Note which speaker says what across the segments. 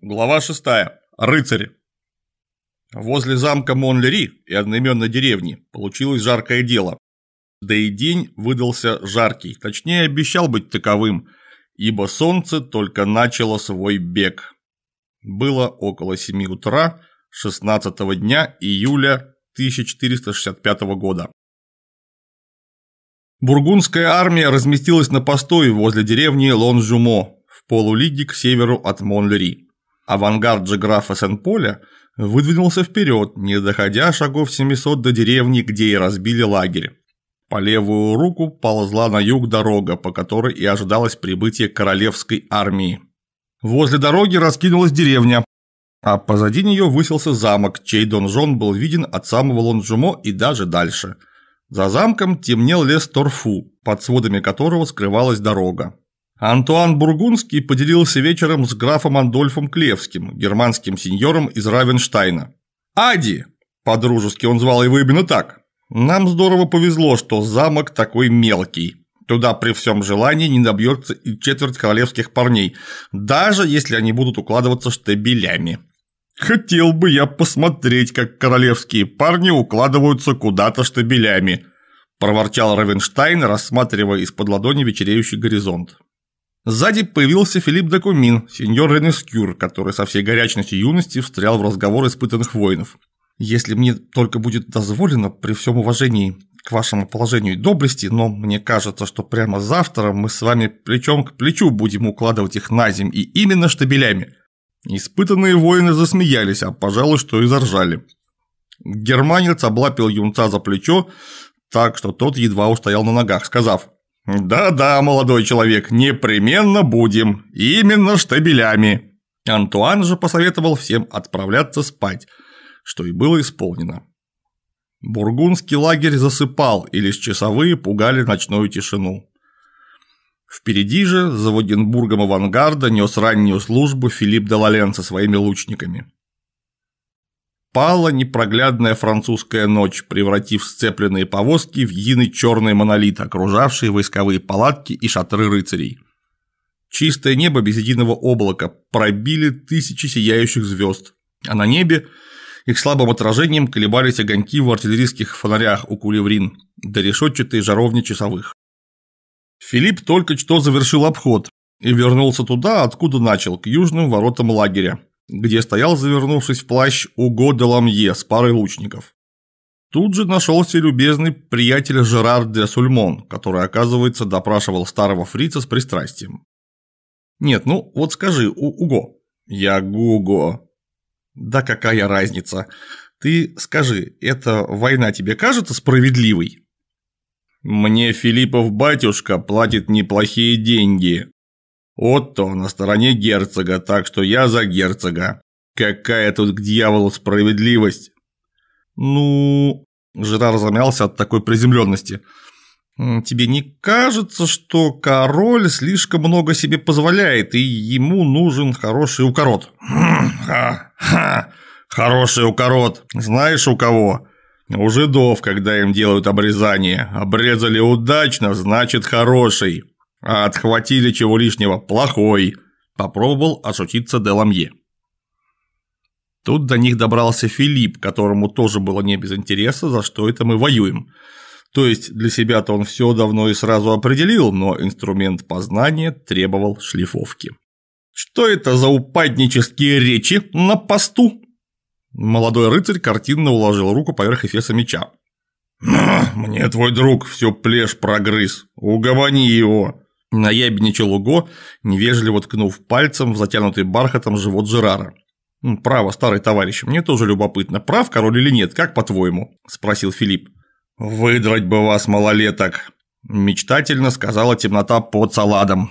Speaker 1: Глава 6. Рыцари. Возле замка Монлери и одноименной деревни получилось жаркое дело. Да и день выдался жаркий, точнее обещал быть таковым, ибо солнце только начало свой бег. Было около 7 утра 16 дня июля 1465 года. Бургундская армия разместилась на постое возле деревни Лонжумо в полулиге к северу от Монлери. Авангард же графа Сен-Поля выдвинулся вперед, не доходя шагов 700 до деревни, где и разбили лагерь. По левую руку ползла на юг дорога, по которой и ожидалось прибытие королевской армии. Возле дороги раскинулась деревня, а позади нее высился замок, чей донжон был виден от самого Лонжумо и даже дальше. За замком темнел лес Торфу, под сводами которого скрывалась дорога. Антуан Бургунский поделился вечером с графом Андольфом Клевским, германским сеньором из Равенштайна. «Ади!» – по-дружески он звал его именно так. «Нам здорово повезло, что замок такой мелкий. Туда при всем желании не добьется и четверть королевских парней, даже если они будут укладываться штабелями». «Хотел бы я посмотреть, как королевские парни укладываются куда-то штабелями», – проворчал Равенштайн, рассматривая из-под ладони вечереющий горизонт. Сзади появился Филипп де сеньор Ренескюр, который со всей горячностью юности встрял в разговор испытанных воинов. «Если мне только будет дозволено, при всем уважении к вашему положению и доблести, но мне кажется, что прямо завтра мы с вами плечом к плечу будем укладывать их на земь и именно штабелями». Испытанные воины засмеялись, а, пожалуй, что и заржали. Германец облапил юнца за плечо, так что тот едва устоял на ногах, сказав «Да-да, молодой человек, непременно будем. Именно штабелями». Антуан же посоветовал всем отправляться спать, что и было исполнено. Бургундский лагерь засыпал, и лишь часовые пугали ночную тишину. Впереди же, за Воденбургом авангарда, нес раннюю службу Филипп де Лален со своими лучниками. Пала непроглядная французская ночь, превратив сцепленные повозки в единый черный монолит, окружавший войсковые палатки и шатры рыцарей. Чистое небо без единого облака пробили тысячи сияющих звезд, а на небе их слабым отражением колебались огоньки в артиллерийских фонарях у кулеврин, до решетчатой жаровни часовых. Филипп только что завершил обход и вернулся туда, откуда начал, к южным воротам лагеря, где стоял, завернувшись в плащ, Уго де Ламье с парой лучников. Тут же нашелся любезный приятель Жерар де Сульмон, который, оказывается, допрашивал старого фрица с пристрастием. «Нет, ну вот скажи, у Уго». «Я Гуго». «Да какая разница? Ты скажи, эта война тебе кажется справедливой?» «Мне Филиппов батюшка платит неплохие деньги», Отто на стороне герцога, так что я за герцога. Какая тут к дьяволу справедливость? Ну, Жерар замялся от такой приземленности. Тебе не кажется, что король слишком много себе позволяет, и ему нужен хороший укорот? Ха-ха! Хм, хороший укорот. Знаешь у кого? У жидов, когда им делают обрезание. Обрезали удачно, значит хороший. А отхватили чего лишнего, плохой. Попробовал отшутиться Деламье. Тут до них добрался Филипп, которому тоже было не без интереса, за что это мы воюем. То есть для себя-то он все давно и сразу определил, но инструмент познания требовал шлифовки. Что это за упаднические речи на посту? Молодой рыцарь картинно уложил руку поверх эфеса меча. «Мне твой друг всю плешь прогрыз, угомони его!» Наябедничал Луго, невежливо ткнув пальцем в затянутый бархатом живот Жерара. «Право, старый товарищ, мне тоже любопытно, прав король или нет, как по-твоему?» – спросил Филипп. «Выдрать бы вас, малолеток!» – мечтательно сказала темнота под саладом.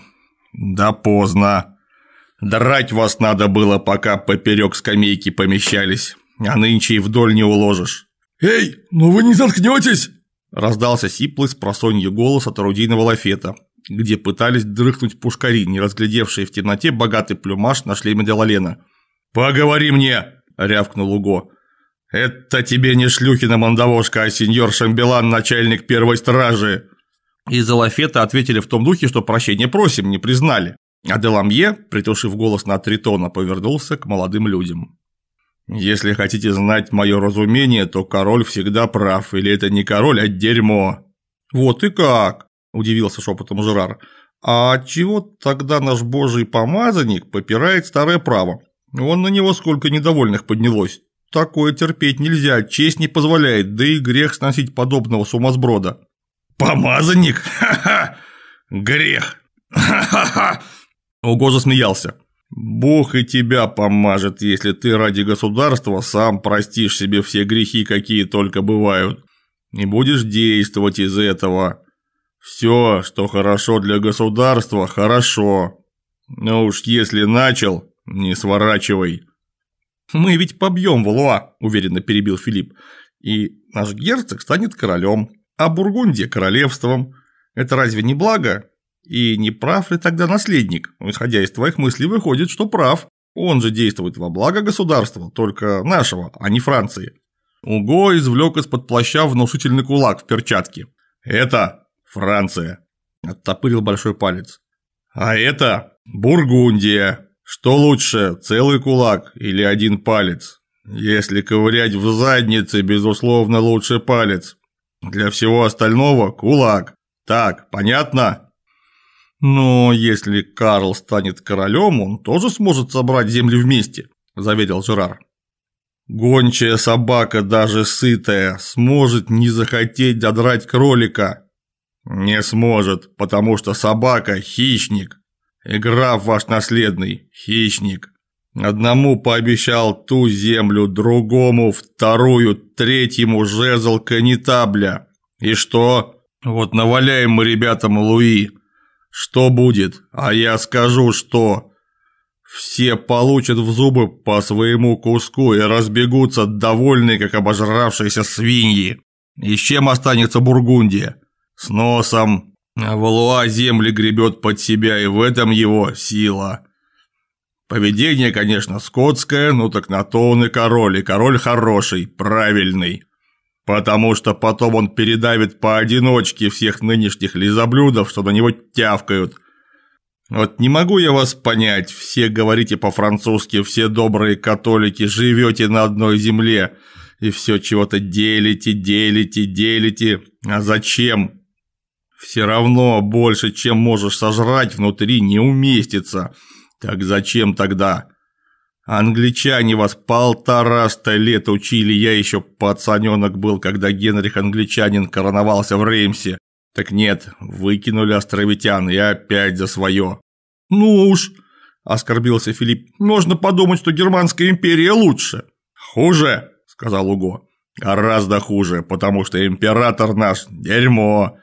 Speaker 1: «Да поздно. Драть вас надо было, пока поперек скамейки помещались, а нынче и вдоль не уложишь». «Эй, ну вы не заткнетесь!» – раздался сиплый с просонья голос от орудийного лафета, где пытались дрыхнуть пушкари, не разглядевшие в темноте богатый плюмаж на шлеме Делалена. «Поговори мне!» – рявкнул Уго. «Это тебе не Шлюхина мандавошка, а сеньор Шамбелан, начальник первой стражи!» Из Лафета ответили в том духе, что прощения просим, не признали. А Деламье, притушив голос на три тона, повернулся к молодым людям. «Если хотите знать мое разумение, то король всегда прав, или это не король, а дерьмо». «Вот и как!» – удивился шепотом Жерар. «А чего тогда наш божий помазанник попирает старое право? Он на него сколько недовольных поднялось. Такое терпеть нельзя, честь не позволяет, да и грех сносить подобного сумасброда». «Помазанник? Ха-ха! Грех! Ха-ха-ха!» Ого засмеялся. «Бог и тебя помажет, если ты ради государства сам простишь себе все грехи, какие только бывают, и будешь действовать из этого. Все, что хорошо для государства, хорошо. Но уж если начал, не сворачивай. Мы ведь побьем Валуа, уверенно перебил Филипп. И наш герцог станет королем, а Бургундия королевством. Это разве не благо? И не прав ли тогда наследник? Исходя из твоих мыслей, выходит, что прав. Он же действует во благо государства, только нашего, а не Франции. Уго извлек из-под плаща внушительный кулак в перчатке. «Это Франция. Оттопырил большой палец. А это Бургундия. Что лучше, целый кулак или один палец? Если ковырять в заднице, безусловно, лучше палец. Для всего остального кулак. Так, понятно? Но если Карл станет королем, он тоже сможет собрать земли вместе, заверил Жерар. Гончая собака, даже сытая, сможет не захотеть додрать кролика, «Не сможет, потому что собака – хищник. И граф ваш наследный – хищник. Одному пообещал ту землю, другому – вторую, третьему – жезл канитабля. И что? Вот наваляем мы ребятам Луи. Что будет? А я скажу, что...» Все получат в зубы по своему куску и разбегутся довольные, как обожравшиеся свиньи. И с чем останется Бургундия? с носом. А Валуа земли гребет под себя, и в этом его сила. Поведение, конечно, скотское, но ну так на то он и король, и король хороший, правильный. Потому что потом он передавит поодиночке всех нынешних лизоблюдов, что на него тявкают. Вот не могу я вас понять, все говорите по-французски, все добрые католики, живете на одной земле, и все чего-то делите, делите, делите. А зачем? Все равно больше, чем можешь сожрать, внутри не уместится. Так зачем тогда? Англичане вас полтораста лет учили, я еще пацаненок был, когда Генрих Англичанин короновался в Реймсе. Так нет, выкинули островитян, и опять за свое. Ну уж, оскорбился Филипп, можно подумать, что Германская империя лучше. Хуже, сказал Уго. Гораздо а хуже, потому что император наш – дерьмо.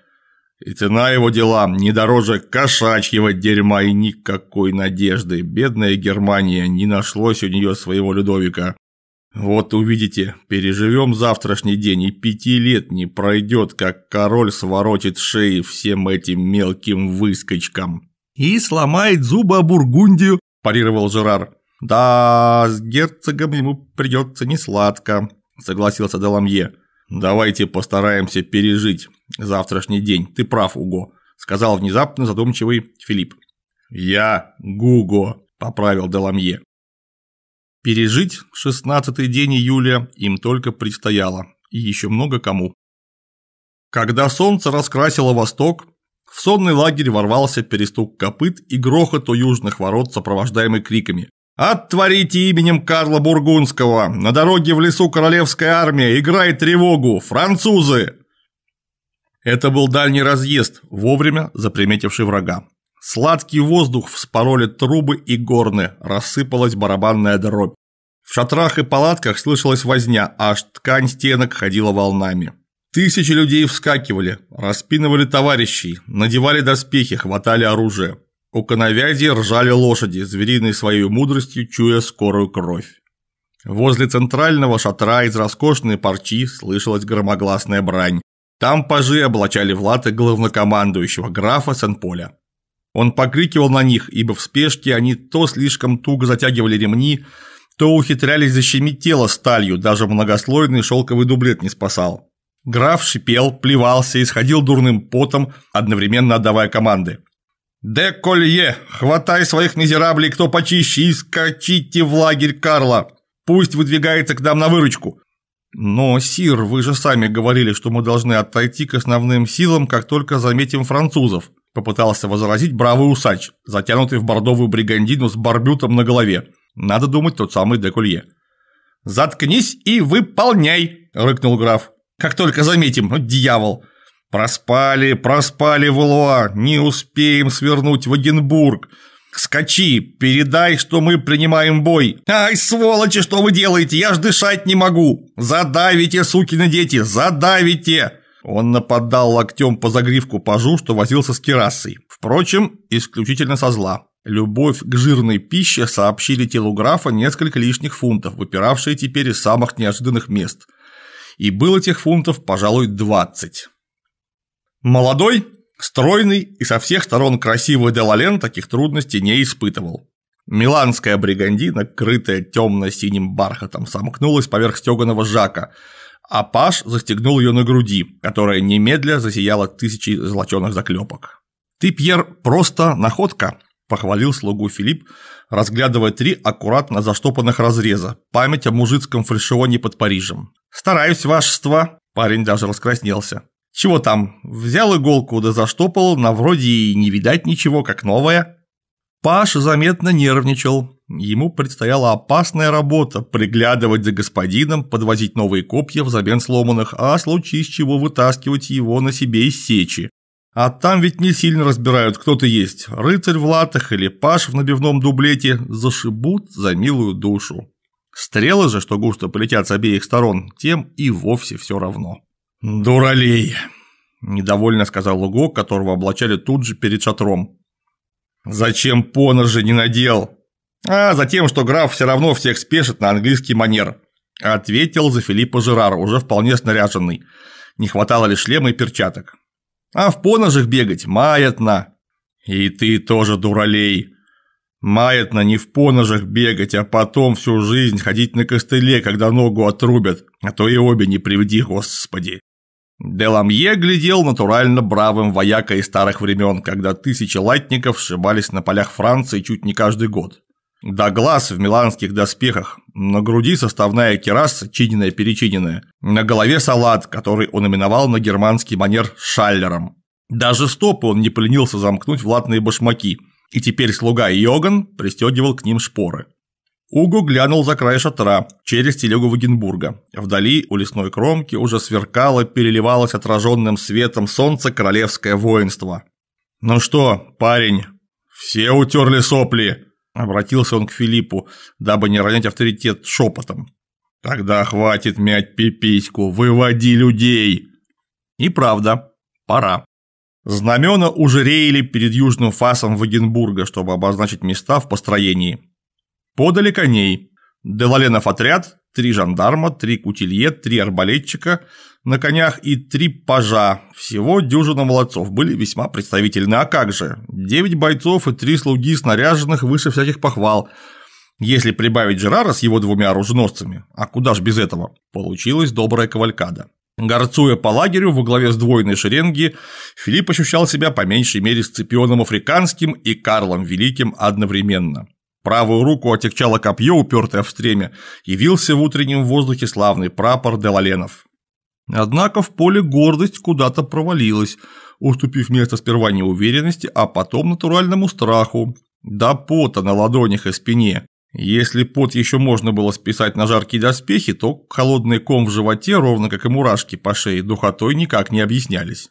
Speaker 1: И цена его дела не дороже кошачьего дерьма и никакой надежды. Бедная Германия, не нашлось у нее своего Людовика. Вот увидите, переживем завтрашний день, и пяти лет не пройдет, как король своротит шеи всем этим мелким выскочкам. И сломает зубы о Бургундию, парировал Жерар. Да, с герцогом ему придется несладко, согласился Деламье. Давайте постараемся пережить завтрашний день. Ты прав, Уго», – сказал внезапно задумчивый Филипп. «Я Гуго», – поправил Деламье. Пережить шестнадцатый день июля им только предстояло, и еще много кому. Когда солнце раскрасило восток, в сонный лагерь ворвался перестук копыт и грохот у южных ворот, сопровождаемый криками. «Оттворите именем Карла Бургундского! На дороге в лесу королевская армия! Играй тревогу! Французы!» Это был дальний разъезд, вовремя заприметивший врага. Сладкий воздух вспороли трубы и горны, рассыпалась барабанная дробь. В шатрах и палатках слышалась возня, а аж ткань стенок ходила волнами. Тысячи людей вскакивали, распинывали товарищей, надевали доспехи, хватали оружие. У коновязи ржали лошади, звериной своей мудростью чуя скорую кровь. Возле центрального шатра из роскошной парчи слышалась громогласная брань. Там пажи облачали Влада главнокомандующего графа Сен-Поля. Он покрикивал на них, ибо в спешке они то слишком туго затягивали ремни, то ухитрялись защемить тело сталью, даже многослойный шелковый дублет не спасал. Граф шипел, плевался и сходил дурным потом, одновременно отдавая команды. «Де Колье, хватай своих мизераблей, кто почище, и скачите в лагерь Карла! Пусть выдвигается к нам на выручку! «Но, Сир, вы же сами говорили, что мы должны отойти к основным силам, как только заметим французов», попытался возразить бравый усач, затянутый в бордовую бригандину с барбютом на голове. Надо думать, тот самый Декулье. «Заткнись и выполняй!» – рыкнул граф. «Как только заметим, ну, дьявол!» «Проспали, проспали, Валуа! Не успеем свернуть в Эгенбург!» «Скачи, передай, что мы принимаем бой!» «Ай, сволочи, что вы делаете? Я ж дышать не могу!» «Задавите, сукины дети, задавите!» Он нападал локтем по загривку пажу, что возился с керасой. Впрочем, исключительно со зла. Любовь к жирной пище сообщили телу графа несколько лишних фунтов, выпиравшие теперь из самых неожиданных мест. И было тех фунтов, пожалуй, 20. «Молодой?» Стройный и со всех сторон красивый Делален таких трудностей не испытывал. Миланская бригандина, крытая темно-синим бархатом, сомкнулась поверх стеганого жака, а Паш застегнул ее на груди, которая немедля засияла тысячей золоченых заклепок. «Ты, Пьер, просто находка!» – похвалил слугу Филипп, разглядывая три аккуратно заштопанных разреза, память о мужицком фальшионе под Парижем. «Стараюсь, вашество!» – парень даже раскраснелся. Чего там, взял иголку да заштопал, на вроде и не видать ничего, как новое. Паш заметно нервничал. Ему предстояла опасная работа – приглядывать за господином, подвозить новые копья взамен сломанных, а случае из чего вытаскивать его на себе из сечи. А там ведь не сильно разбирают, кто ты есть – рыцарь в латах или Паш в набивном дублете – зашибут за милую душу. Стрелы же, что густо полетят с обеих сторон, тем и вовсе все равно. «Дуралей!» – недовольно сказал Луго, которого облачали тут же перед шатром. «Зачем поножи не надел?» «А затем, что граф все равно всех спешит на английский манер», – ответил за Филиппа Жерар, уже вполне снаряженный. Не хватало лишь шлема и перчаток. «А в поножах бегать маятно!» «И ты тоже дуралей!» Маятно не в поножах бегать, а потом всю жизнь ходить на костыле, когда ногу отрубят, а то и обе не приведи, господи. Деламье глядел натурально бравым из старых времен, когда тысячи латников сшибались на полях Франции чуть не каждый год. Да глаз в миланских доспехах, на груди составная кераса, чиненная-перечиненная, на голове салат, который он именовал на германский манер шаллером. Даже стопы он не поленился замкнуть в латные башмаки, и теперь слуга Йоган пристегивал к ним шпоры. Угу, глянул за край шатра, через телегу Вагенбурга. Вдали, у лесной кромки, уже сверкало, переливалось отраженным светом солнца королевское воинство. «Ну что, парень, все утерли сопли?» Обратился он к Филиппу, дабы не ронять авторитет шепотом. «Тогда хватит мять пипиську, выводи людей!» И правда, пора. Знамена уже реяли перед южным фасом Вагенбурга, чтобы обозначить места в построении. Подали коней. Делаленов отряд, три жандарма, три кутилье, три арбалетчика на конях и три пажа. Всего дюжина молодцов были весьма представительны. А как же? Девять бойцов и три слуги, снаряженных выше всяких похвал. Если прибавить Жерара с его двумя оруженосцами, а куда ж без этого, получилась добрая кавалькада. Горцуя по лагерю во главе сдвоенной шеренги, Филипп ощущал себя по меньшей мере с Цепионом Африканским и Карлом Великим одновременно. Правую руку отягчало копье, упертое в стреме, явился в утреннем воздухе славный прапор Делаленов. Однако в поле гордость куда-то провалилась, уступив место сперва неуверенности, а потом натуральному страху, да пота на ладонях и спине. Если пот еще можно было списать на жаркие доспехи, то холодный ком в животе, ровно как и мурашки по шее, духотой никак не объяснялись.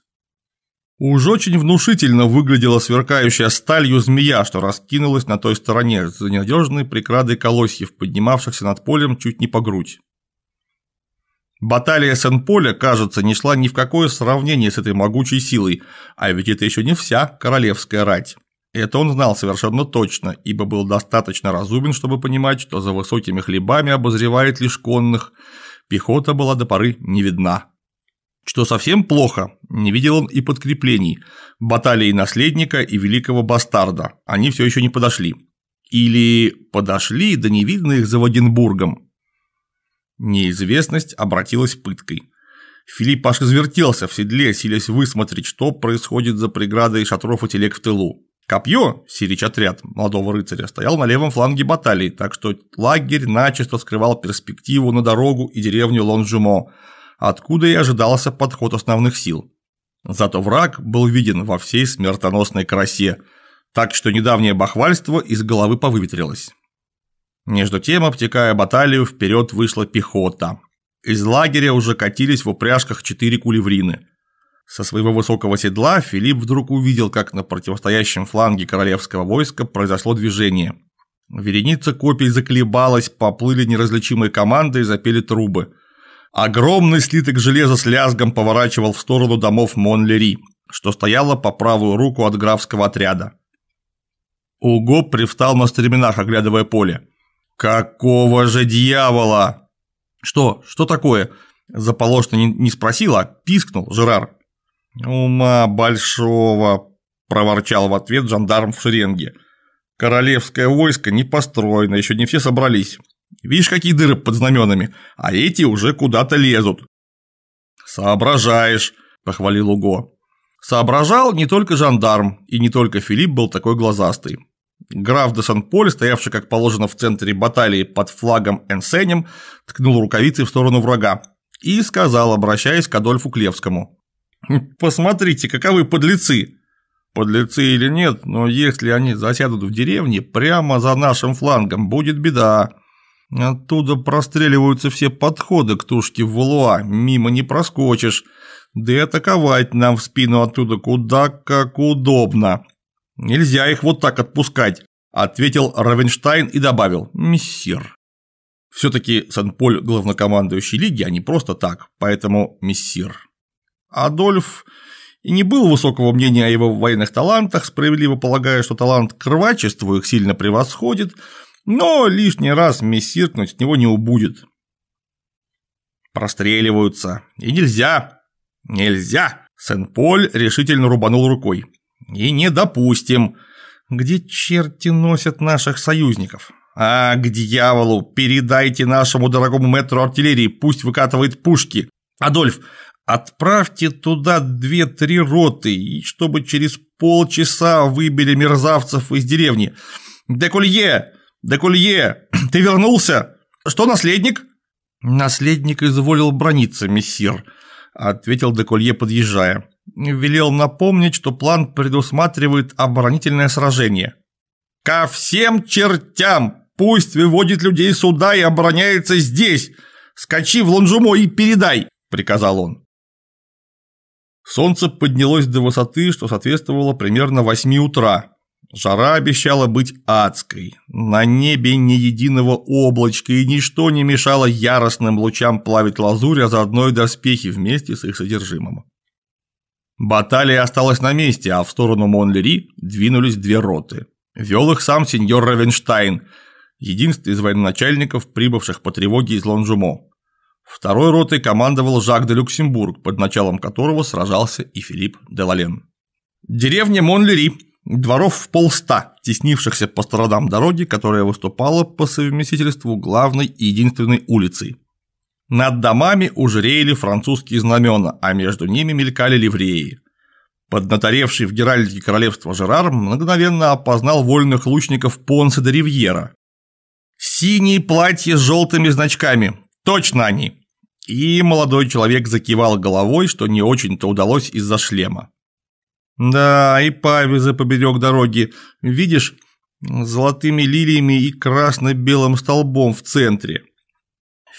Speaker 1: Уж очень внушительно выглядела сверкающая сталью змея, что раскинулась на той стороне, за ненадежной преградой колосьев, поднимавшихся над полем чуть не по грудь. Баталия Сен-Поля, кажется, не шла ни в какое сравнение с этой могучей силой, а ведь это еще не вся королевская рать. Это он знал совершенно точно, ибо был достаточно разумен, чтобы понимать, что за высокими хлебами обозревает лишь конных. Пехота была до поры не видна. Что совсем плохо, не видел он и подкреплений, баталии наследника и великого бастарда, они все еще не подошли. Или подошли, да не видно их за Вагенбургом. Неизвестность обратилась пыткой. Филипп аж извертелся в седле, силясь высмотреть, что происходит за преградой шатров и телег в тылу. Копье, сирич отряд молодого рыцаря, стоял на левом фланге баталии, так что лагерь начисто скрывал перспективу на дорогу и деревню Лонжумо – откуда и ожидался подход основных сил. Зато враг был виден во всей смертоносной красе, так что недавнее бахвальство из головы повыветрилось. Между тем, обтекая баталию, вперед вышла пехота. Из лагеря уже катились в упряжках четыре кулеврины. Со своего высокого седла Филипп вдруг увидел, как на противостоящем фланге королевского войска произошло движение. Вереница копий заколебалась, поплыли неразличимые команды и запели трубы. Огромный слиток железа с лязгом поворачивал в сторону домов Монлери, что стояло по правую руку от графского отряда. Уго привстал на стременах, оглядывая поле. «Какого же дьявола?» «Что? Что такое?» Заполошно не спросил, а пискнул Жерар. «Ума большого!» – проворчал в ответ жандарм в шеренге. «Королевское войско не построено, еще не все собрались. Видишь, какие дыры под знаменами, а эти уже куда-то лезут». «Соображаешь», – похвалил Уго. Соображал не только жандарм, и не только Филипп был такой глазастый. Граф де Сан-Поль, стоявший, как положено, в центре баталии под флагом Энсенем, ткнул рукавицей в сторону врага и сказал, обращаясь к Адольфу Клевскому. «Хм, «Посмотрите, каковы подлецы!» «Подлецы или нет, но если они засядут в деревне, прямо за нашим флангом будет беда», Оттуда простреливаются все подходы к тушке в мимо не проскочишь, да и атаковать нам в спину оттуда куда как удобно. Нельзя их вот так отпускать, ответил Равенштайн и добавил «Мессир». Все-таки Сан-Поль главнокомандующий лиги, а не просто так, поэтому мессир. Адольф и не был высокого мнения о его военных талантах, справедливо полагая, что талант к рвачеству их сильно превосходит – но лишний раз мессиркнуть с него не убудет. Простреливаются. И нельзя. Нельзя. Сен-Поль решительно рубанул рукой. И не допустим. Где черти носят наших союзников? А, к дьяволу, передайте нашему дорогому мэтру артиллерии, пусть выкатывает пушки. Адольф, отправьте туда две-три роты, и чтобы через полчаса выбили мерзавцев из деревни. Декулье, «Да ты вернулся? Что наследник?» «Наследник изволил брониться, мессир», – ответил Деколье, подъезжая. «Велел напомнить, что план предусматривает оборонительное сражение». «Ко всем чертям! Пусть выводит людей сюда и обороняется здесь! Скачи в Лонжумо и передай!» – приказал он. Солнце поднялось до высоты, что соответствовало примерно 8 утра. Жара обещала быть адской. На небе ни единого облачка, и ничто не мешало яростным лучам плавить лазурь, а заодно и доспехи вместе с их содержимым. Баталия осталась на месте, а в сторону Монлери двинулись две роты. Вел их сам сеньор Равенштайн, единственный из военачальников, прибывших по тревоге из Лонжумо. Второй ротой командовал Жак де Люксембург, под началом которого сражался и Филипп де Лален. «Деревня Монлери», дворов в полста, теснившихся по сторонам дороги, которая выступала по совместительству главной и единственной улицей. Над домами уже французские знамена, а между ними мелькали ливреи. Поднаторевший в геральдике королевства Жерар мгновенно опознал вольных лучников Понса де Ривьера. «Синие платья с желтыми значками. Точно они!» И молодой человек закивал головой, что не очень-то удалось из-за шлема. Да, и павизы поберег дороги. Видишь, золотыми лилиями и красно-белым столбом в центре.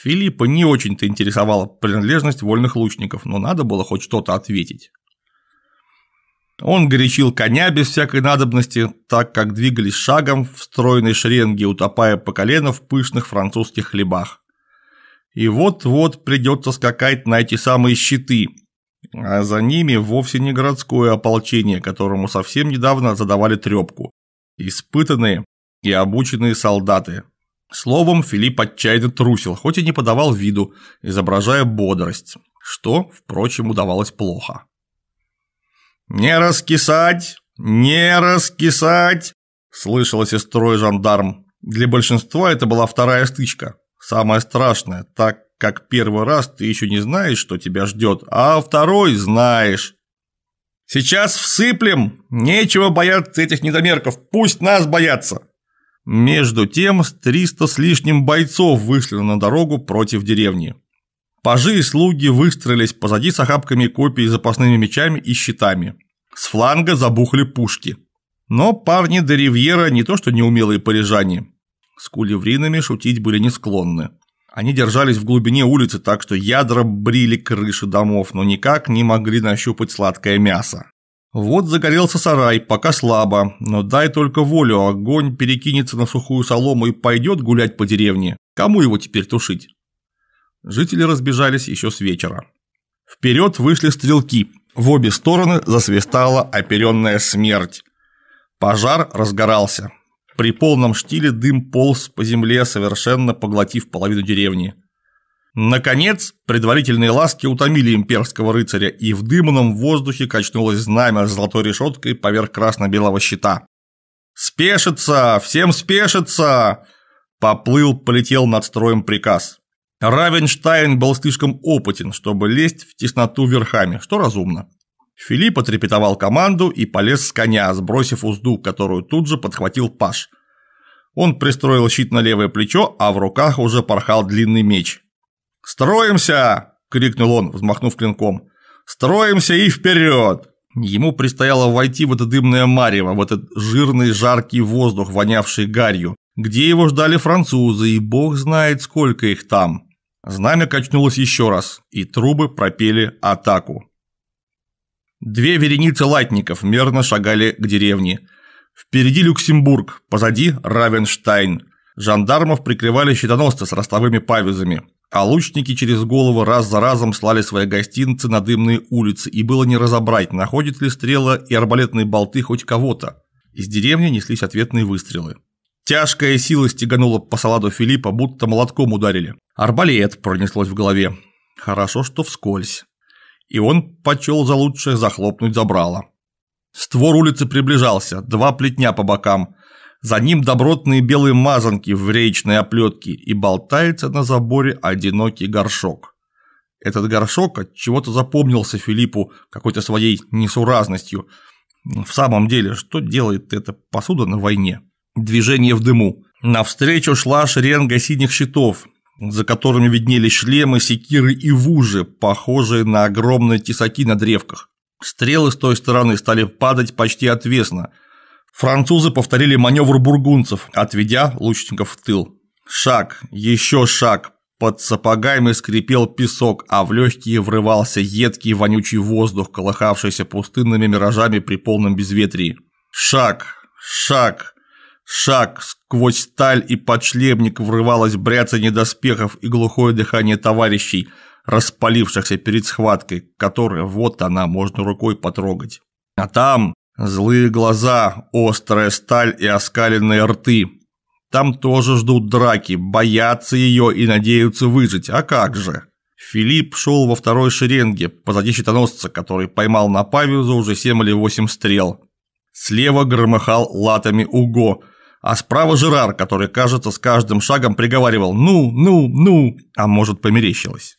Speaker 1: Филиппа не очень-то интересовала принадлежность вольных лучников, но надо было хоть что-то ответить. Он горячил коня без всякой надобности, так как двигались шагом в стройной шеренге, утопая по колено в пышных французских хлебах. И вот-вот придется скакать на эти самые щиты – а за ними вовсе не городское ополчение, которому совсем недавно задавали трепку. Испытанные и обученные солдаты. Словом, Филипп отчаянно трусил, хоть и не подавал виду, изображая бодрость, что, впрочем, удавалось плохо. «Не раскисать! Не раскисать!» – слышалось из строя жандарм. Для большинства это была вторая стычка, самое страшное, так как первый раз ты еще не знаешь, что тебя ждет, а второй знаешь. Сейчас всыплем, нечего бояться этих недомерков, пусть нас боятся. Между тем, 300 с лишним бойцов вышли на дорогу против деревни. Пажи и слуги выстроились позади с охапками копий, запасными мечами и щитами. С фланга забухли пушки. Но парни де Ривьера не то что неумелые парижане, с кулевринами шутить были не склонны. Они держались в глубине улицы так, что ядра брили крыши домов, но никак не могли нащупать сладкое мясо. Вот загорелся сарай, пока слабо, но дай только волю, огонь перекинется на сухую солому и пойдет гулять по деревне. Кому его теперь тушить? Жители разбежались еще с вечера. Вперед вышли стрелки. В обе стороны засвистала оперенная смерть. Пожар разгорался. При полном штиле дым полз по земле, совершенно поглотив половину деревни. Наконец, предварительные ласки утомили имперского рыцаря, и в дымном воздухе качнулось знамя с золотой решеткой поверх красно-белого щита. «Спешится! Всем спешится!» Поплыл, полетел над строем приказ. Равенштайн был слишком опытен, чтобы лезть в тесноту верхами, что разумно. Филипп отрепетовал команду и полез с коня, сбросив узду, которую тут же подхватил Паш. Он пристроил щит на левое плечо, а в руках уже порхал длинный меч. «Строимся!» – крикнул он, взмахнув клинком. «Строимся и вперед!» Ему предстояло войти в это дымное марево, в этот жирный жаркий воздух, вонявший гарью, где его ждали французы, и бог знает, сколько их там. Знамя качнулось еще раз, и трубы пропели атаку. Две вереницы латников мерно шагали к деревне. Впереди Люксембург, позади Равенштайн. Жандармов прикрывали щитоносцы с ростовыми павизами, а лучники через голову раз за разом слали свои гостиницы на дымные улицы, и было не разобрать, находят ли стрела и арбалетные болты хоть кого-то. Из деревни неслись ответные выстрелы. Тяжкая сила стеганула по саладу Филиппа, будто молотком ударили. Арбалет пронеслось в голове. Хорошо, что вскользь и он почел за лучшее захлопнуть забрало. Створ улицы приближался, два плетня по бокам. За ним добротные белые мазанки в речной оплетке и болтается на заборе одинокий горшок. Этот горшок от чего-то запомнился Филиппу какой-то своей несуразностью. В самом деле, что делает эта посуда на войне? Движение в дыму. Навстречу шла шеренга синих щитов, за которыми виднели шлемы, секиры и вужи, похожие на огромные тесаки на древках. Стрелы с той стороны стали падать почти отвесно. Французы повторили маневр бургунцев, отведя лучников в тыл. Шаг, еще шаг. Под сапогами скрипел песок, а в легкие врывался едкий вонючий воздух, колыхавшийся пустынными миражами при полном безветрии. Шаг, шаг. Шаг сквозь сталь и подшлемник врывалось бряцание доспехов и глухое дыхание товарищей, распалившихся перед схваткой, которая вот она, можно рукой потрогать. А там злые глаза, острая сталь и оскаленные рты. Там тоже ждут драки, боятся ее и надеются выжить, а как же? Филипп шел во второй шеренге, позади щитоносца, который поймал на павиузу уже семь или восемь стрел. Слева громыхал латами Уго – а справа Жерар, который, кажется, с каждым шагом приговаривал «ну, ну, ну», а может, померещилось.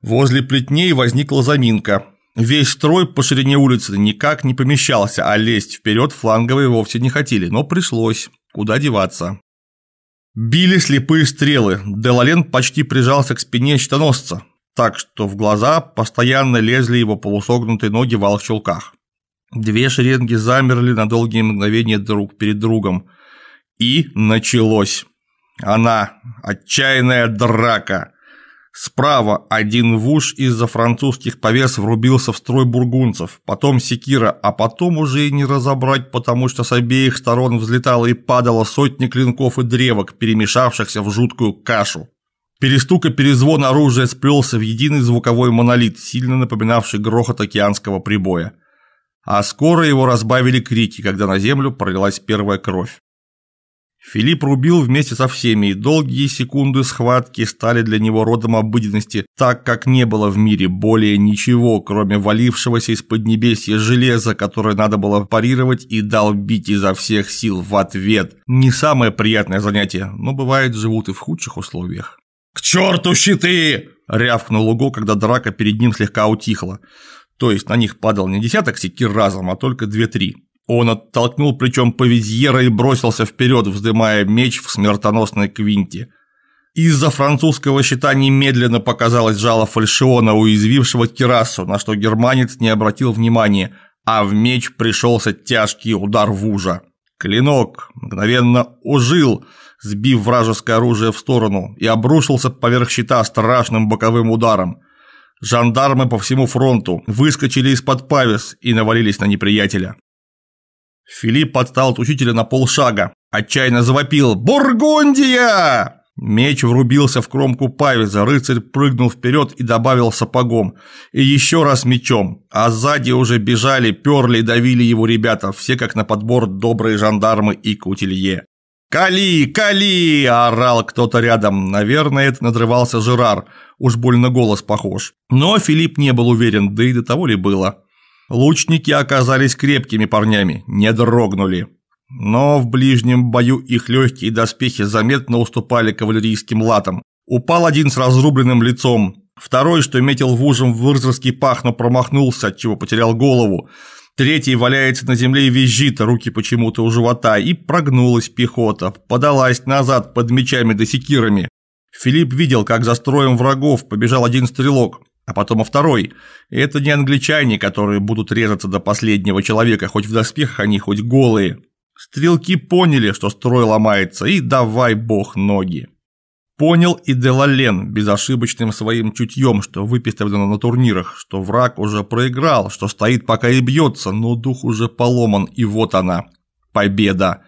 Speaker 1: Возле плетней возникла заминка. Весь строй по ширине улицы никак не помещался, а лезть вперед фланговые вовсе не хотели, но пришлось. Куда деваться? Били слепые стрелы, Делален почти прижался к спине щитоносца, так что в глаза постоянно лезли его полусогнутые ноги в алых чулках. Две шеренги замерли на долгие мгновения друг перед другом, и началось. Она – отчаянная драка. Справа один вуш из-за французских повес врубился в строй бургунцев, потом секира, а потом уже и не разобрать, потому что с обеих сторон взлетало и падало сотни клинков и древок, перемешавшихся в жуткую кашу. Перестук и перезвон оружия сплелся в единый звуковой монолит, сильно напоминавший грохот океанского прибоя. А скоро его разбавили крики, когда на землю пролилась первая кровь. Филипп рубил вместе со всеми, и долгие секунды схватки стали для него родом обыденности, так как не было в мире более ничего, кроме валившегося из под поднебесья железа, которое надо было парировать и долбить изо всех сил в ответ. Не самое приятное занятие, но бывает живут и в худших условиях. «К черту щиты!» – рявкнул Луго, когда драка перед ним слегка утихла. То есть на них падал не десяток секир разом, а только две-три. Он оттолкнул плечом Павизьера и бросился вперед, вздымая меч в смертоносной квинте. Из-за французского щита немедленно показалось жало фальшиона, уязвившего кирасу, на что германец не обратил внимания, а в меч пришелся тяжкий удар в ужа. Клинок мгновенно ожил, сбив вражеское оружие в сторону, и обрушился поверх щита страшным боковым ударом. Жандармы по всему фронту выскочили из-под павес и навалились на неприятеля. Филипп отстал от учителя на полшага. Отчаянно завопил «Бургундия!» Меч врубился в кромку павиза, рыцарь прыгнул вперед и добавил сапогом. И еще раз мечом. А сзади уже бежали, перли и давили его ребята, все как на подбор добрые жандармы и кутилье. «Кали! Кали!» – орал кто-то рядом. Наверное, это надрывался Жерар. Уж больно голос похож. Но Филипп не был уверен, да и до того ли было. Лучники оказались крепкими парнями, не дрогнули. Но в ближнем бою их легкие доспехи заметно уступали кавалерийским латам. Упал один с разрубленным лицом, второй, что метил в ужин в вырзовский пах, но промахнулся, отчего потерял голову. Третий валяется на земле и визжит, руки почему-то у живота, и прогнулась пехота, подалась назад под мечами да секирами. Филипп видел, как за строем врагов побежал один стрелок, а потом о второй. Это не англичане, которые будут резаться до последнего человека, хоть в доспехах они, хоть голые. Стрелки поняли, что строй ломается, и давай бог ноги. Понял и Делален безошибочным своим чутьем, что выписано на турнирах, что враг уже проиграл, что стоит пока и бьется, но дух уже поломан, и вот она, победа.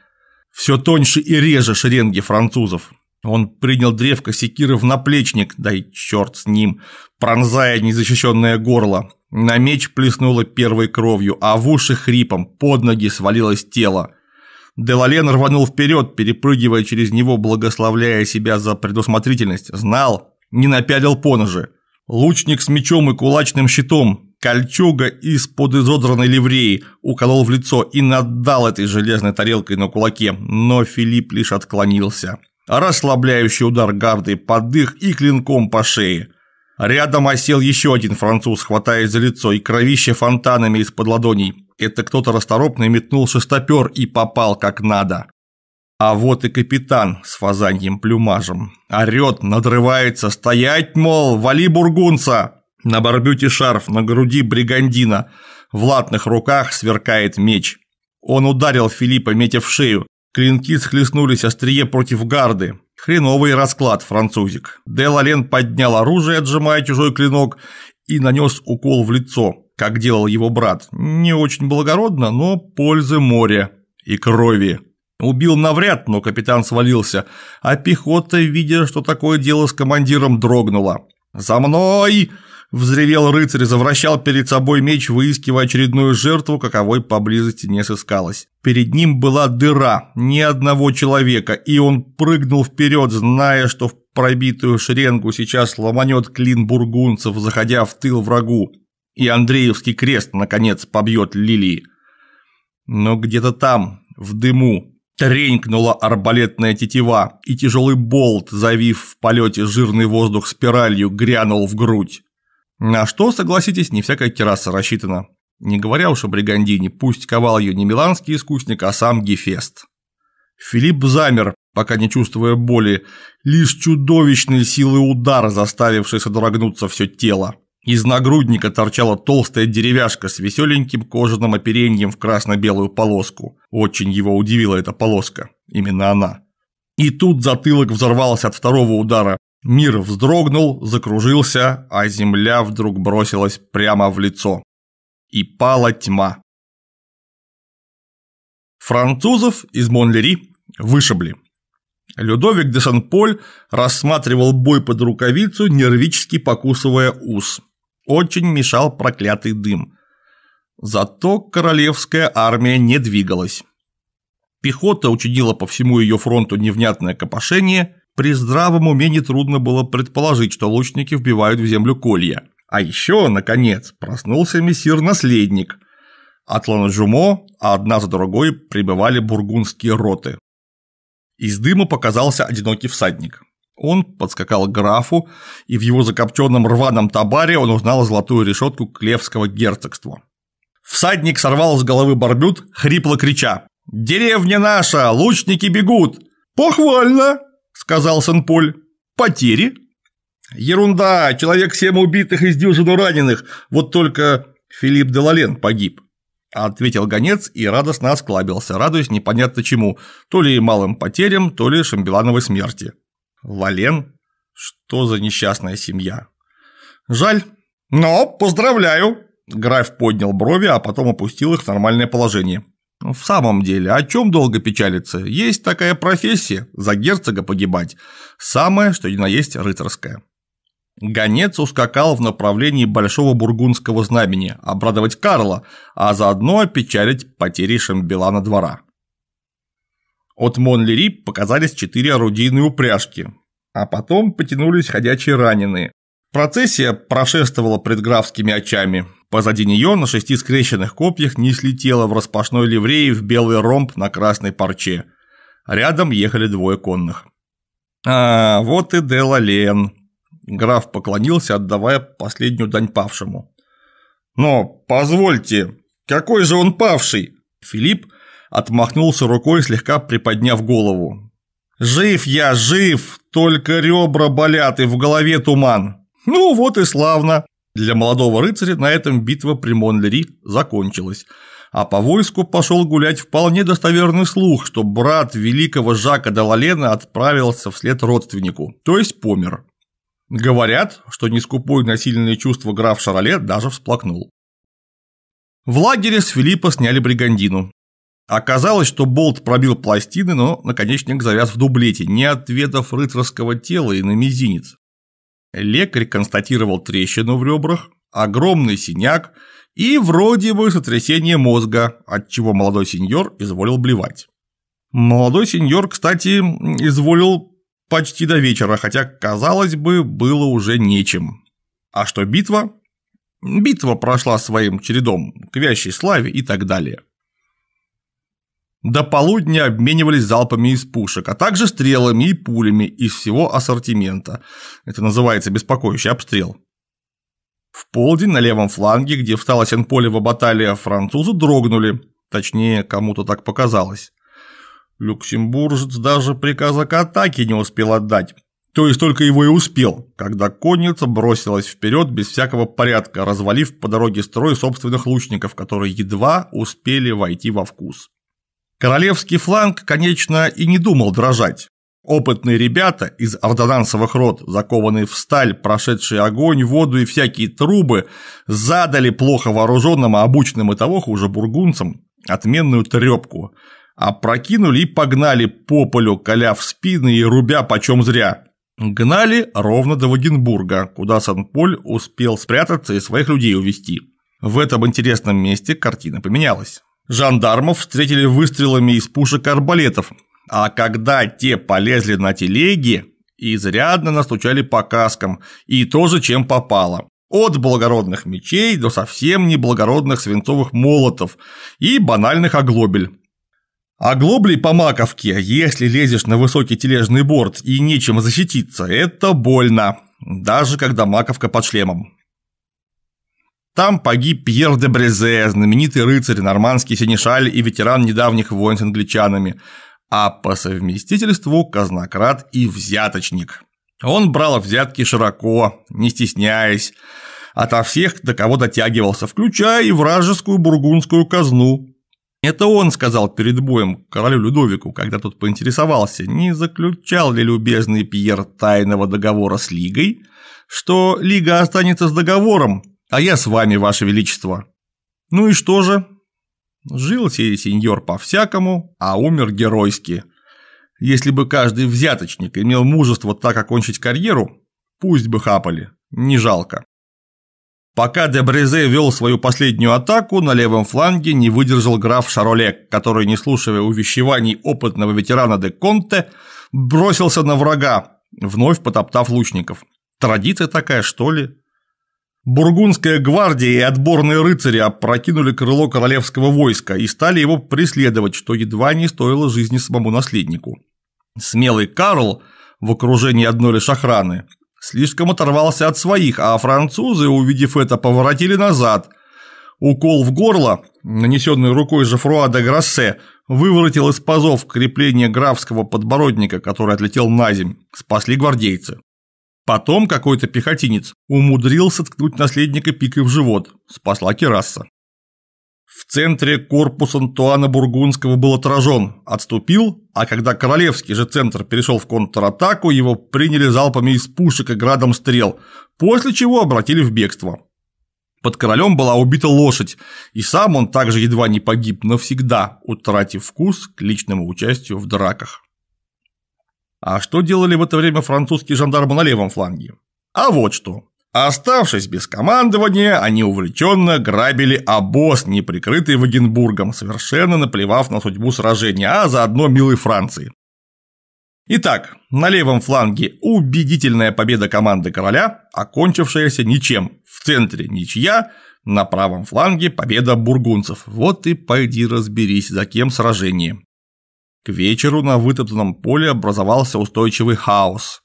Speaker 1: Все тоньше и реже шеренги французов. Он принял древко секиры в наплечник, да и черт с ним, пронзая незащищенное горло. На меч плеснуло первой кровью, а в уши хрипом, под ноги свалилось тело. Делален рванул вперед, перепрыгивая через него, благословляя себя за предусмотрительность. Знал, не напялил поножи. Лучник с мечом и кулачным щитом, кольчуга из-под изодранной ливреи, уколол в лицо и наддал этой железной тарелкой на кулаке, но Филипп лишь отклонился расслабляющий удар гарды под дых и клинком по шее. Рядом осел еще один француз, хватаясь за лицо и кровище фонтанами из-под ладоней. Это кто-то расторопный метнул шестопер и попал как надо. А вот и капитан с фазаньем плюмажем. Орет, надрывается, стоять, мол, вали бургунца! На барбюте шарф, на груди бригандина. В латных руках сверкает меч. Он ударил Филиппа, метя в шею. Клинки схлестнулись острие против гарды. Хреновый расклад, французик. Делален поднял оружие, отжимая чужой клинок, и нанес укол в лицо, как делал его брат. Не очень благородно, но пользы море и крови. Убил навряд, но капитан свалился, а пехота, видя, что такое дело с командиром, дрогнула. «За мной!» Взревел рыцарь, завращал перед собой меч, выискивая очередную жертву, каковой поблизости не сыскалось. Перед ним была дыра, ни одного человека, и он прыгнул вперед, зная, что в пробитую шеренгу сейчас ломанет клин бургунцев, заходя в тыл врагу, и Андреевский крест, наконец, побьет лилии. Но где-то там, в дыму, Тренькнула арбалетная тетива, и тяжелый болт, завив в полете жирный воздух спиралью, грянул в грудь. На что, согласитесь, не всякая терраса рассчитана. Не говоря уж о Бригандине, пусть ковал ее не миланский искусник, а сам Гефест. Филипп замер, пока не чувствуя боли, лишь чудовищные силы удара, заставившей содрогнуться все тело. Из нагрудника торчала толстая деревяшка с веселеньким кожаным оперением в красно-белую полоску. Очень его удивила эта полоска. Именно она. И тут затылок взорвался от второго удара, Мир вздрогнул, закружился, а земля вдруг бросилась прямо в лицо. И пала тьма. Французов из Монлери вышибли. Людовик де сен поль рассматривал бой под рукавицу, нервически покусывая ус. Очень мешал проклятый дым. Зато королевская армия не двигалась. Пехота учинила по всему ее фронту невнятное копошение, при здравом уме трудно было предположить, что лучники вбивают в землю колья. А еще, наконец, проснулся мессир-наследник. От Ланжумо а одна за другой прибывали бургундские роты. Из дыма показался одинокий всадник. Он подскакал к графу, и в его закопченном рваном табаре он узнал золотую решетку Клевского герцогства. Всадник сорвал с головы барбют, хрипло крича «Деревня наша! Лучники бегут!» «Похвально!» сказал Сен-Поль. «Потери?» «Ерунда! Человек семь убитых из дюжину раненых, вот только Филипп де Лален погиб», – ответил гонец и радостно осклабился, радуясь непонятно чему, то ли малым потерям, то ли Шамбелановой смерти. «Лален? Что за несчастная семья?» «Жаль, но поздравляю!» Граф поднял брови, а потом опустил их в нормальное положение. Ну, в самом деле, о чем долго печалиться? Есть такая профессия – за герцога погибать. Самое, что ни на есть рыцарское. Гонец ускакал в направлении Большого Бургундского знамени обрадовать Карла, а заодно опечалить потери Шамбелана двора. От Монлири показались четыре орудийные упряжки, а потом потянулись ходячие раненые. Процессия прошествовала пред графскими очами, Позади нее на шести скрещенных копьях несли тело в распашной ливреи в белый ромб на красной парче. Рядом ехали двое конных. «А, вот и Делален», – граф поклонился, отдавая последнюю дань павшему. «Но, позвольте, какой же он павший?» Филипп отмахнулся рукой, слегка приподняв голову. «Жив я, жив, только ребра болят и в голове туман. Ну вот и славно, для молодого рыцаря на этом битва при Монлери закончилась, а по войску пошел гулять вполне достоверный слух, что брат великого Жака Далалена отправился вслед родственнику, то есть помер. Говорят, что нескупой на сильные чувства граф Шароле даже всплакнул. В лагере с Филиппа сняли бригандину. Оказалось, что болт пробил пластины, но наконечник завяз в дублете, не отведав рыцарского тела и на мизинец. Лекарь констатировал трещину в ребрах, огромный синяк и вроде бы сотрясение мозга, от чего молодой сеньор изволил блевать. Молодой сеньор, кстати, изволил почти до вечера, хотя, казалось бы, было уже нечем. А что битва? Битва прошла своим чередом к вящей славе и так далее. До полудня обменивались залпами из пушек, а также стрелами и пулями из всего ассортимента. Это называется беспокоящий обстрел. В полдень на левом фланге, где встала Сенполева баталия, французы дрогнули. Точнее, кому-то так показалось. Люксембуржец даже приказа к атаке не успел отдать. То есть только его и успел, когда конница бросилась вперед без всякого порядка, развалив по дороге строй собственных лучников, которые едва успели войти во вкус. Королевский фланг, конечно, и не думал дрожать. Опытные ребята из ордонансовых рот, закованные в сталь, прошедшие огонь, воду и всякие трубы, задали плохо вооруженным, а обученным и того хуже бургунцам отменную трепку, опрокинули и погнали по полю, коля в спины и рубя почем зря. Гнали ровно до Вагенбурга, куда Сан-Поль успел спрятаться и своих людей увести. В этом интересном месте картина поменялась. Жандармов встретили выстрелами из пушек арбалетов, а когда те полезли на телеги, изрядно настучали по каскам и тоже чем попало. От благородных мечей до совсем неблагородных свинцовых молотов и банальных оглобель. Оглоблей по маковке, если лезешь на высокий тележный борт и нечем защититься, это больно, даже когда маковка под шлемом. Там погиб Пьер де Брезе, знаменитый рыцарь, нормандский синешаль и ветеран недавних войн с англичанами, а по совместительству казнократ и взяточник. Он брал взятки широко, не стесняясь, ото всех, до кого дотягивался, включая и вражескую бургундскую казну. Это он сказал перед боем королю Людовику, когда тот поинтересовался, не заключал ли любезный Пьер тайного договора с Лигой, что Лига останется с договором, а я с вами, ваше величество. Ну и что же? Жил сей сеньор по-всякому, а умер геройски. Если бы каждый взяточник имел мужество так окончить карьеру, пусть бы хапали, не жалко. Пока де Брезе вел свою последнюю атаку, на левом фланге не выдержал граф Шаролек, который, не слушая увещеваний опытного ветерана де Конте, бросился на врага, вновь потоптав лучников. Традиция такая, что ли? Бургундская гвардия и отборные рыцари опрокинули крыло королевского войска и стали его преследовать, что едва не стоило жизни самому наследнику. Смелый Карл в окружении одной лишь охраны слишком оторвался от своих, а французы, увидев это, поворотили назад. Укол в горло, нанесенный рукой Жефруа де Грассе, выворотил из пазов крепление графского подбородника, который отлетел на земь, спасли гвардейцы. Потом какой-то пехотинец умудрился ткнуть наследника пикой в живот, спасла Керасса. В центре корпус Антуана Бургундского был отражен, отступил, а когда королевский же центр перешел в контратаку, его приняли залпами из пушек и градом стрел, после чего обратили в бегство. Под королем была убита лошадь, и сам он также едва не погиб навсегда, утратив вкус к личному участию в драках. А что делали в это время французские жандармы на левом фланге? А вот что. Оставшись без командования, они увлеченно грабили обоз, неприкрытый Вагенбургом, совершенно наплевав на судьбу сражения, а заодно милой Франции. Итак, на левом фланге убедительная победа команды короля, окончившаяся ничем, в центре ничья, на правом фланге победа бургунцев. Вот и пойди разберись, за кем сражение. К вечеру на вытоптанном поле образовался устойчивый хаос,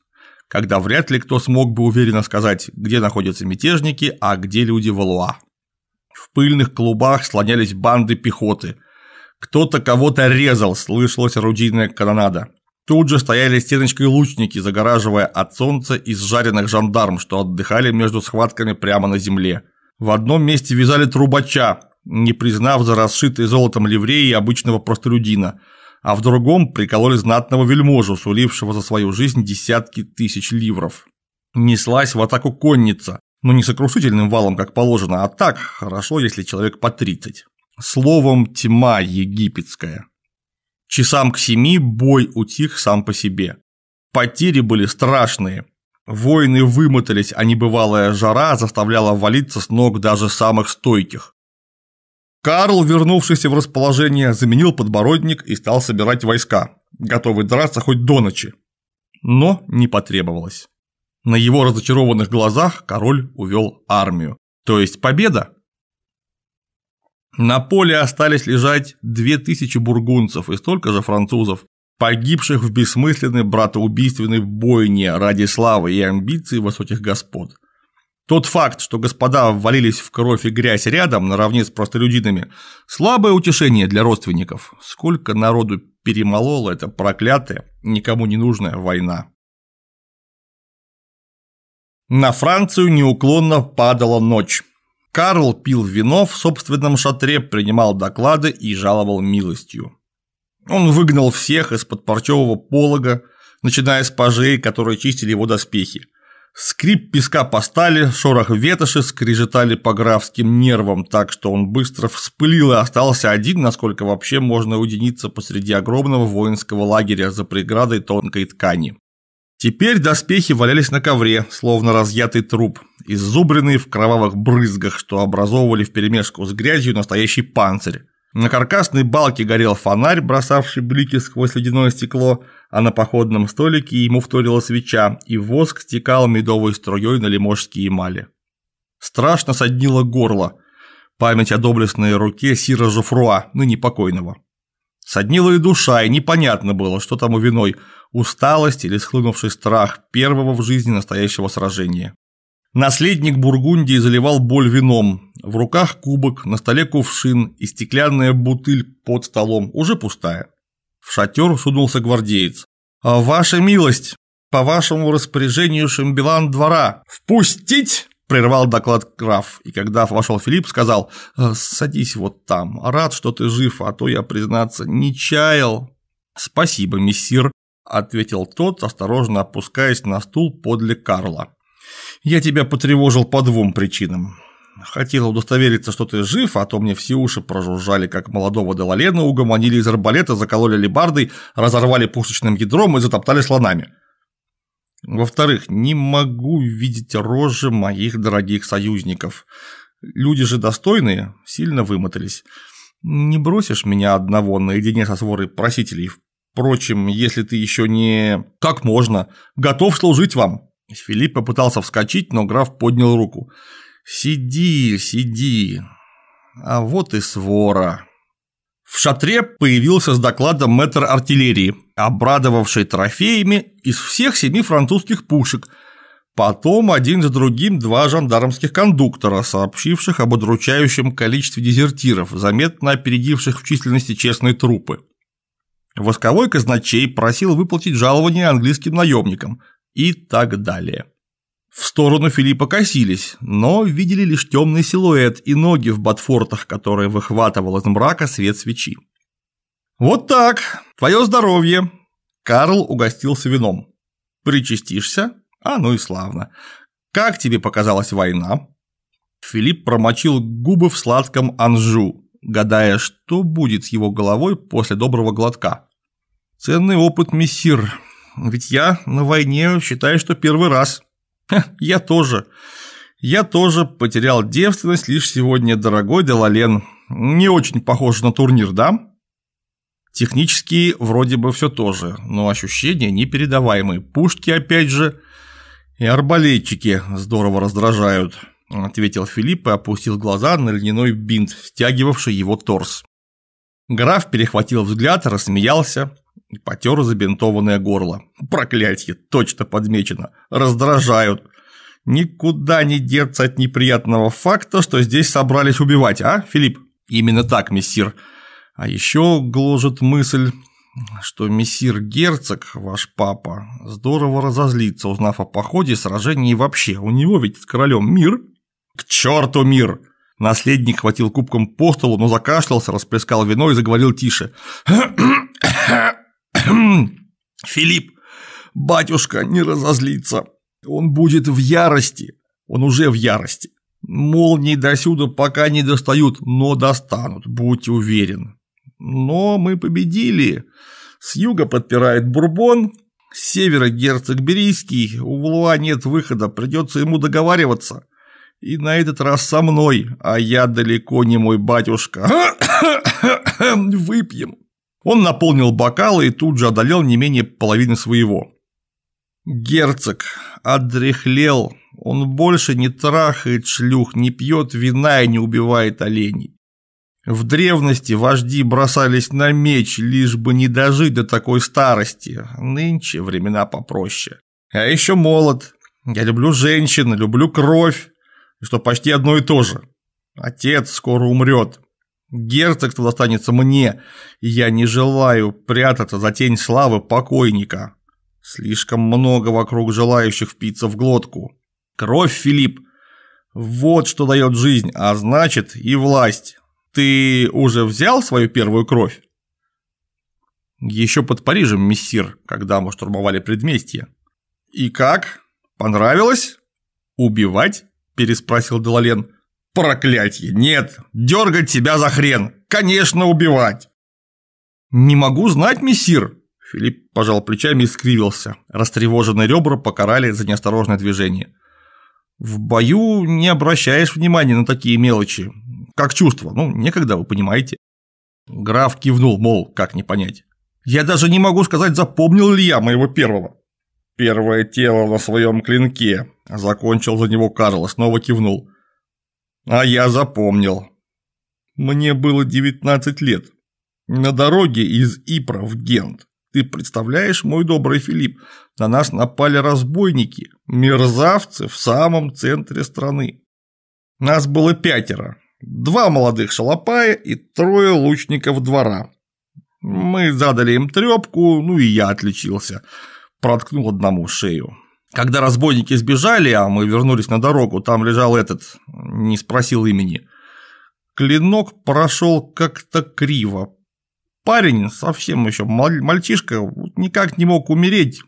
Speaker 1: когда вряд ли кто смог бы уверенно сказать, где находятся мятежники, а где люди Валуа. В пыльных клубах слонялись банды пехоты. Кто-то кого-то резал, слышалась орудийная канонада. Тут же стояли стеночкой лучники, загораживая от солнца изжаренных жандарм, что отдыхали между схватками прямо на земле. В одном месте вязали трубача, не признав за расшитый золотом ливреи обычного простолюдина – а в другом прикололи знатного вельможу, сулившего за свою жизнь десятки тысяч ливров. Неслась в атаку конница, но не сокрушительным валом, как положено, а так хорошо, если человек по 30. Словом, тьма египетская. Часам к семи бой утих сам по себе. Потери были страшные. Воины вымотались, а небывалая жара заставляла валиться с ног даже самых стойких. Карл, вернувшийся в расположение, заменил подбородник и стал собирать войска, готовый драться хоть до ночи. Но не потребовалось. На его разочарованных глазах король увел армию. То есть победа? На поле остались лежать 2000 бургунцев и столько же французов, погибших в бессмысленной братоубийственной бойне ради славы и амбиций высоких господ. Тот факт, что господа ввалились в кровь и грязь рядом, наравне с простолюдинами, слабое утешение для родственников. Сколько народу перемолола эта проклятая, никому не нужная война. На Францию неуклонно падала ночь. Карл пил вино в собственном шатре, принимал доклады и жаловал милостью. Он выгнал всех из-под парчевого полога, начиная с пажей, которые чистили его доспехи – Скрип песка по стали, шорох ветоши скрежетали по графским нервам, так что он быстро вспылил и остался один, насколько вообще можно уединиться посреди огромного воинского лагеря за преградой тонкой ткани. Теперь доспехи валялись на ковре, словно разъятый труп, иззубренные в кровавых брызгах, что образовывали вперемешку с грязью настоящий панцирь. На каркасной балке горел фонарь, бросавший блики сквозь ледяное стекло, а на походном столике ему вторила свеча, и воск стекал медовой струей на лиможские эмали. Страшно соднило горло. Память о доблестной руке Сира Жофруа, ныне ну, покойного. Соднила и душа, и непонятно было, что там у виной – усталость или схлынувший страх первого в жизни настоящего сражения. Наследник Бургундии заливал боль вином. В руках кубок, на столе кувшин и стеклянная бутыль под столом, уже пустая. В шатер сунулся гвардеец. А «Ваша милость, по вашему распоряжению Шамбилан двора!» «Впустить!» – прервал доклад граф, и когда вошел Филипп, сказал «А, «Садись вот там, рад, что ты жив, а то я, признаться, не чаял». «Спасибо, мессир», – ответил тот, осторожно опускаясь на стул подле Карла. Я тебя потревожил по двум причинам. хотел удостовериться, что ты жив, а то мне все уши прожужжали, как молодого Делалена, угомонили из арбалета, закололи лебардой, разорвали пушечным ядром и затоптали слонами. Во-вторых, не могу видеть рожи моих дорогих союзников. Люди же достойные, сильно вымотались. Не бросишь меня одного наедине со сворой просителей? Впрочем, если ты еще не... Как можно? Готов служить вам!» Филипп попытался вскочить, но граф поднял руку. «Сиди, сиди. А вот и свора». В шатре появился с докладом мэтр артиллерии, обрадовавший трофеями из всех семи французских пушек, потом один за другим два жандармских кондуктора, сообщивших об удручающем количестве дезертиров, заметно опередивших в численности честные трупы. Восковой казначей просил выплатить жалование английским наемникам – и так далее. В сторону Филиппа косились, но видели лишь темный силуэт и ноги в ботфортах, которые выхватывал из мрака свет свечи. «Вот так, твое здоровье!» Карл угостился вином. «Причастишься? А ну и славно. Как тебе показалась война?» Филипп промочил губы в сладком анжу, гадая, что будет с его головой после доброго глотка. «Ценный опыт, мессир», ведь я на войне считаю, что первый раз. Ха, я тоже. Я тоже потерял девственность лишь сегодня, дорогой Делален. Не очень похож на турнир, да? Технически вроде бы все то же, но ощущения непередаваемые. Пушки опять же и арбалетчики здорово раздражают, ответил Филипп и опустил глаза на льняной бинт, стягивавший его торс. Граф перехватил взгляд, рассмеялся. Потер забинтованное горло. Проклятье, точно подмечено. Раздражают. Никуда не деться от неприятного факта, что здесь собрались убивать, а, Филипп? Именно так, мессир. А еще гложет мысль, что мессир Герцог, ваш папа, здорово разозлится, узнав о походе, сражении и вообще. У него ведь с королем мир. К черту мир! Наследник хватил кубком по столу, но закашлялся, расплескал вино и заговорил тише. Филипп, батюшка, не разозлится. Он будет в ярости. Он уже в ярости. Молнии досюда пока не достают, но достанут, будь уверен. Но мы победили. С юга подпирает Бурбон, с севера герцог Берийский, у Влуа нет выхода, придется ему договариваться. И на этот раз со мной, а я далеко не мой батюшка. Выпьем. Он наполнил бокалы и тут же одолел не менее половины своего. Герцог отдряхлел, он больше не трахает шлюх, не пьет вина и не убивает оленей. В древности вожди бросались на меч, лишь бы не дожить до такой старости. Нынче времена попроще. Я а еще молод. Я люблю женщин, люблю кровь, И что почти одно и то же. Отец скоро умрет. Герцогство достанется мне, я не желаю прятаться за тень славы покойника. Слишком много вокруг желающих впиться в глотку. Кровь, Филипп, вот что дает жизнь, а значит и власть. Ты уже взял свою первую кровь? Еще под Парижем, мессир, когда мы штурмовали предместье. И как? Понравилось? Убивать? Переспросил Делален. Проклятье, нет, дергать тебя за хрен, конечно, убивать. Не могу знать, мессир. Филипп пожал плечами и скривился. Растревоженные ребра покарали за неосторожное движение. В бою не обращаешь внимания на такие мелочи. Как чувство, ну, некогда, вы понимаете. Граф кивнул, мол, как не понять. Я даже не могу сказать, запомнил ли я моего первого. Первое тело на своем клинке. Закончил за него Карл и снова кивнул. А я запомнил. Мне было 19 лет. На дороге из Ипра в Гент. Ты представляешь, мой добрый Филипп, на нас напали разбойники, мерзавцы в самом центре страны. Нас было пятеро. Два молодых шалопая и трое лучников двора. Мы задали им трепку, ну и я отличился. Проткнул одному шею когда разбойники сбежали, а мы вернулись на дорогу, там лежал этот, не спросил имени. Клинок прошел как-то криво. Парень, совсем еще мальчишка, никак не мог умереть.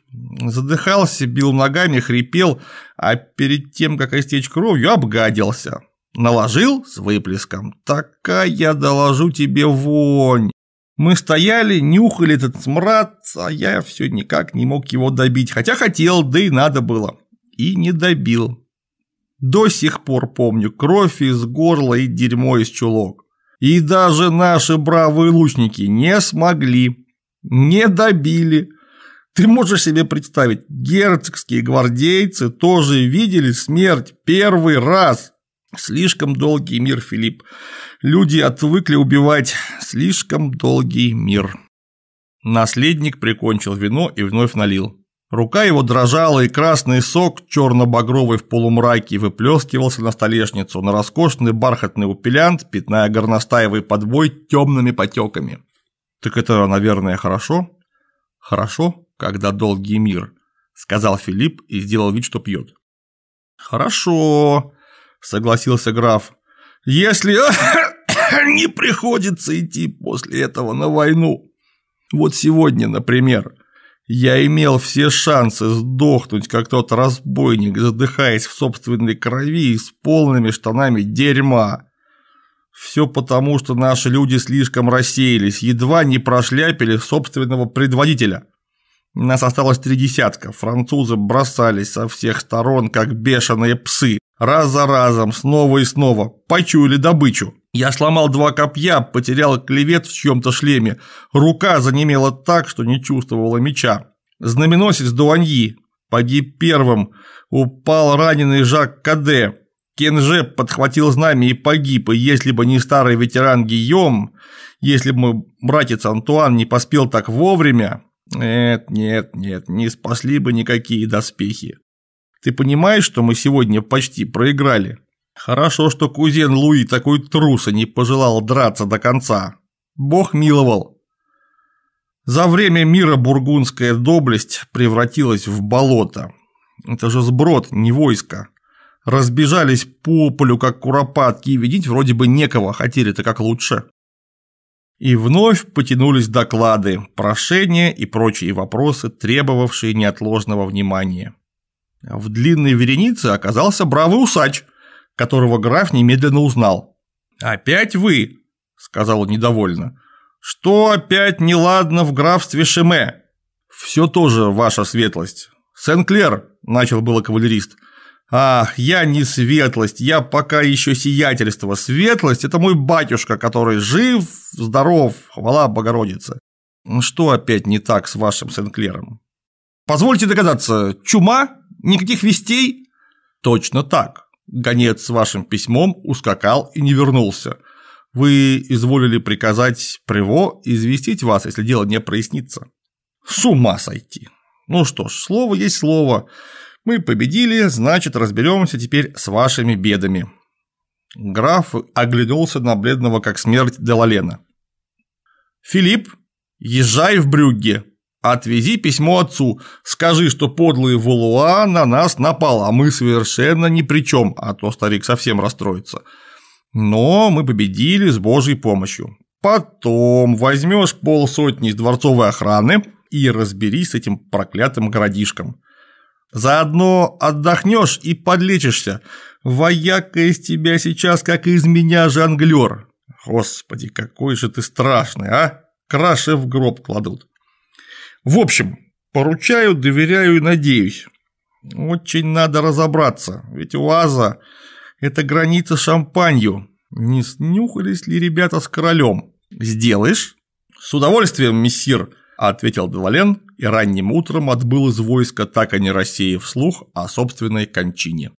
Speaker 1: Задыхался, бил ногами, хрипел, а перед тем, как истечь кровью, обгадился. Наложил с выплеском. Такая, доложу тебе, вонь. Мы стояли, нюхали этот смрад, а я все никак не мог его добить, хотя хотел, да и надо было. И не добил. До сих пор помню кровь из горла и дерьмо из чулок. И даже наши бравые лучники не смогли, не добили. Ты можешь себе представить, герцогские гвардейцы тоже видели смерть первый раз. Слишком долгий мир, Филипп. Люди отвыкли убивать. Слишком долгий мир. Наследник прикончил вино и вновь налил. Рука его дрожала, и красный сок, черно-багровый в полумраке, выплескивался на столешницу, на роскошный бархатный упелянт, пятная горностаевый подбой темными потеками. «Так это, наверное, хорошо?» «Хорошо, когда долгий мир», – сказал Филипп и сделал вид, что пьет. «Хорошо», согласился граф. «Если не приходится идти после этого на войну. Вот сегодня, например, я имел все шансы сдохнуть, как тот разбойник, задыхаясь в собственной крови и с полными штанами дерьма. Все потому, что наши люди слишком рассеялись, едва не прошляпили собственного предводителя. Нас осталось три десятка. Французы бросались со всех сторон, как бешеные псы. Раз за разом, снова и снова. Почуяли добычу. Я сломал два копья, потерял клевет в чьем-то шлеме. Рука занемела так, что не чувствовала меча. Знаменосец Дуаньи погиб первым. Упал раненый Жак Каде. Кенже подхватил знамя и погиб, и если бы не старый ветеран Гийом, если бы мой братец Антуан не поспел так вовремя, нет, нет, нет, не спасли бы никакие доспехи. Ты понимаешь, что мы сегодня почти проиграли? Хорошо, что кузен Луи такой трус и не пожелал драться до конца. Бог миловал. За время мира бургундская доблесть превратилась в болото. Это же сброд, не войско. Разбежались по полю, как куропатки, и видеть вроде бы некого, а хотели-то как лучше. И вновь потянулись доклады, прошения и прочие вопросы, требовавшие неотложного внимания. В длинной веренице оказался бравый усач, которого граф немедленно узнал. «Опять вы?» – сказал он недовольно. «Что опять неладно в графстве Шеме?» «Все тоже ваша светлость. Сен-Клер», – начал было кавалерист – Ах, я не светлость, я пока еще сиятельство. Светлость – это мой батюшка, который жив, здоров, хвала Богородице. «Ну что опять не так с вашим Сенклером? Позвольте догадаться, чума? Никаких вестей? Точно так. Гонец с вашим письмом ускакал и не вернулся. Вы изволили приказать Приво известить вас, если дело не прояснится. С ума сойти. Ну что ж, слово есть слово. Слово. Мы победили, значит, разберемся теперь с вашими бедами». Граф оглянулся на бледного как смерть Делалена. «Филипп, езжай в Брюгге. Отвези письмо отцу. Скажи, что подлый Валуа на нас напал, а мы совершенно ни при чем, а то старик совсем расстроится. Но мы победили с божьей помощью. Потом возьмешь полсотни из дворцовой охраны и разберись с этим проклятым городишком. Заодно отдохнешь и подлечишься. Вояка из тебя сейчас, как из меня, жонглер. Господи, какой же ты страшный, а? Краши в гроб кладут. В общем, поручаю, доверяю и надеюсь. Очень надо разобраться, ведь УАЗа – это граница шампанью. Не снюхались ли ребята с королем? Сделаешь? С удовольствием, мессир, ответил Двален и ранним утром отбыл из войска, так и не рассеяв слух о собственной кончине.